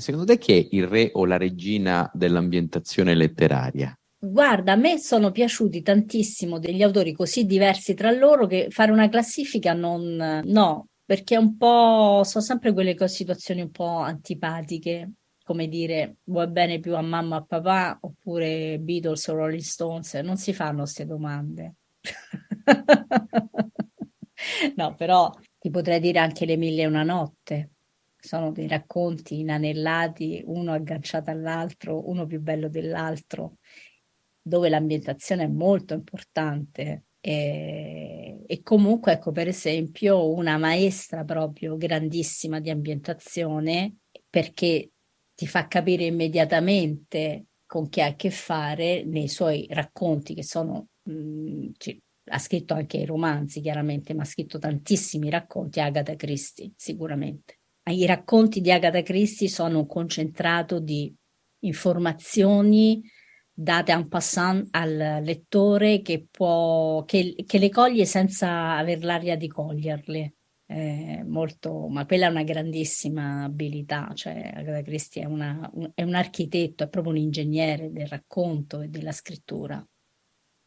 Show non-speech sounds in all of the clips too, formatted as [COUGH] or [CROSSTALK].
secondo te chi è il re o la regina dell'ambientazione letteraria? Guarda, a me sono piaciuti tantissimo degli autori così diversi tra loro che fare una classifica non... no, perché un po' sono sempre quelle situazioni un po' antipatiche, come dire vuoi bene più a mamma o a papà oppure Beatles o Rolling Stones, non si fanno queste domande. [LAUGHS] no, però ti potrei dire anche le mille e una notte, sono dei racconti inanellati, uno agganciato all'altro, uno più bello dell'altro, dove l'ambientazione è molto importante. E, e, comunque, ecco, per esempio, una maestra proprio grandissima di ambientazione, perché ti fa capire immediatamente con chi ha a che fare nei suoi racconti, che sono mh, mm, ha scritto anche i romanzi, chiaramente, ma ha scritto tantissimi racconti, Agatha Christie, sicuramente. I racconti di Agatha Christie sono un concentrato di informazioni date en passant al lettore che, può, che, che le coglie senza aver l'aria di coglierle. Eh, molto, ma quella è una grandissima abilità, cioè Agatha Christie è, una, un, è un architetto, è proprio un ingegnere del racconto e della scrittura.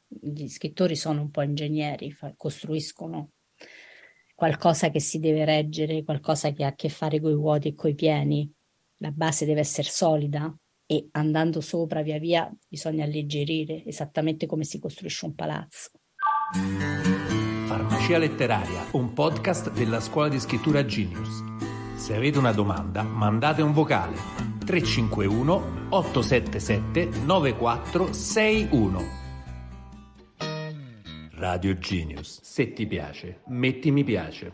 Gli scrittori sono un po' ingegneri, fa, costruiscono qualcosa che si deve reggere, qualcosa che ha a che fare con i vuoti e coi pieni. La base deve essere solida e andando sopra via via bisogna alleggerire, esattamente come si costruisce un palazzo. Farmacia letteraria, un podcast della scuola di scrittura Genius. Se avete una domanda, mandate un vocale 351 877 9461 Radio Genius. Se ti piace, metti mi piace.